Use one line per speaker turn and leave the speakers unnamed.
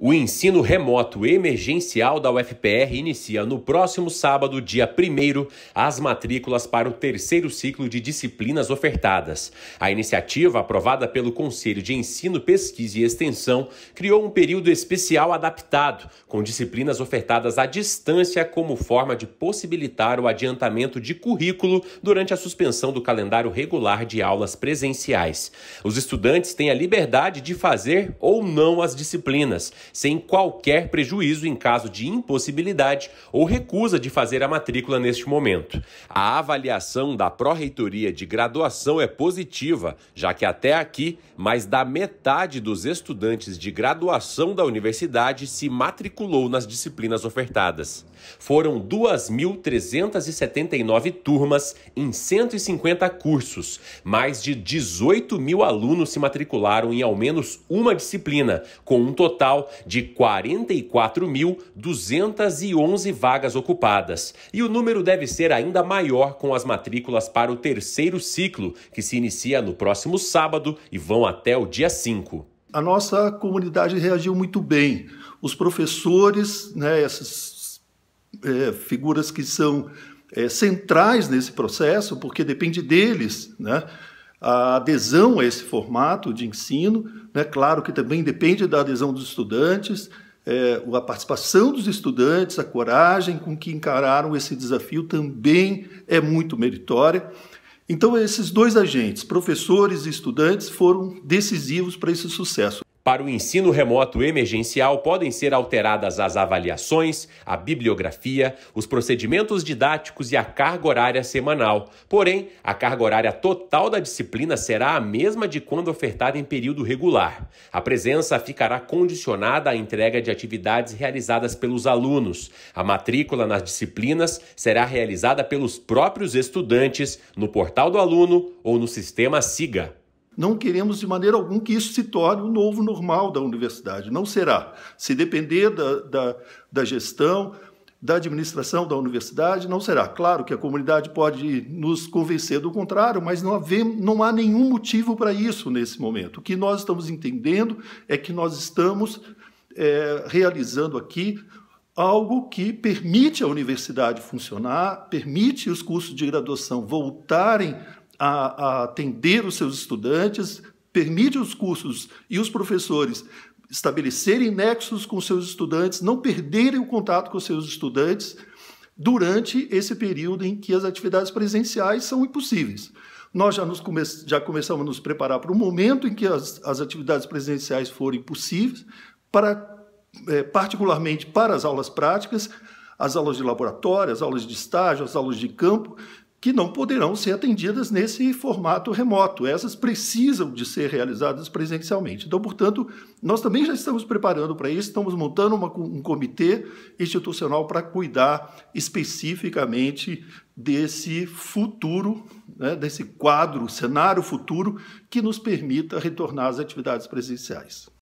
O ensino remoto emergencial da UFPR inicia no próximo sábado, dia 1, as matrículas para o terceiro ciclo de disciplinas ofertadas. A iniciativa, aprovada pelo Conselho de Ensino, Pesquisa e Extensão, criou um período especial adaptado, com disciplinas ofertadas à distância como forma de possibilitar o adiantamento de currículo durante a suspensão do calendário regular de aulas presenciais. Os estudantes têm a liberdade de fazer ou não as disciplinas sem qualquer prejuízo em caso de impossibilidade ou recusa de fazer a matrícula neste momento. A avaliação da Pró-Reitoria de Graduação é positiva, já que até aqui, mais da metade dos estudantes de graduação da universidade se matriculou nas disciplinas ofertadas. Foram 2.379 turmas em 150 cursos. Mais de 18 mil alunos se matricularam em ao menos uma disciplina, com um total de 44.211 vagas ocupadas, e o número deve ser ainda maior com as matrículas para o terceiro ciclo, que se inicia no próximo sábado e vão até o dia 5.
A nossa comunidade reagiu muito bem. Os professores, né, essas é, figuras que são é, centrais nesse processo, porque depende deles, né? a adesão a esse formato de ensino. Né? Claro que também depende da adesão dos estudantes, é, a participação dos estudantes, a coragem com que encararam esse desafio também é muito meritória. Então, esses dois agentes, professores
e estudantes, foram decisivos para esse sucesso. Para o ensino remoto emergencial, podem ser alteradas as avaliações, a bibliografia, os procedimentos didáticos e a carga horária semanal. Porém, a carga horária total da disciplina será a mesma de quando ofertada em período regular. A presença ficará condicionada à entrega de atividades realizadas pelos alunos. A matrícula nas disciplinas será realizada pelos próprios estudantes no portal do aluno ou no sistema SIGA.
Não queremos de maneira alguma que isso se torne o novo normal da universidade. Não será. Se depender da, da, da gestão, da administração da universidade, não será. Claro que a comunidade pode nos convencer do contrário, mas não, haver, não há nenhum motivo para isso nesse momento. O que nós estamos entendendo é que nós estamos é, realizando aqui algo que permite a universidade funcionar, permite os cursos de graduação voltarem a, a atender os seus estudantes, permite os cursos e os professores estabelecerem nexos com seus estudantes, não perderem o contato com seus estudantes durante esse período em que as atividades presenciais são impossíveis. Nós já, nos come já começamos a nos preparar para o momento em que as, as atividades presenciais forem possíveis, para, é, particularmente para as aulas práticas, as aulas de laboratório, as aulas de estágio, as aulas de campo, que não poderão ser atendidas nesse formato remoto. Essas precisam de ser realizadas presencialmente. Então, portanto, nós também já estamos preparando para isso, estamos montando uma, um comitê institucional para cuidar especificamente desse futuro, né, desse quadro, cenário futuro que nos permita retornar às atividades presenciais.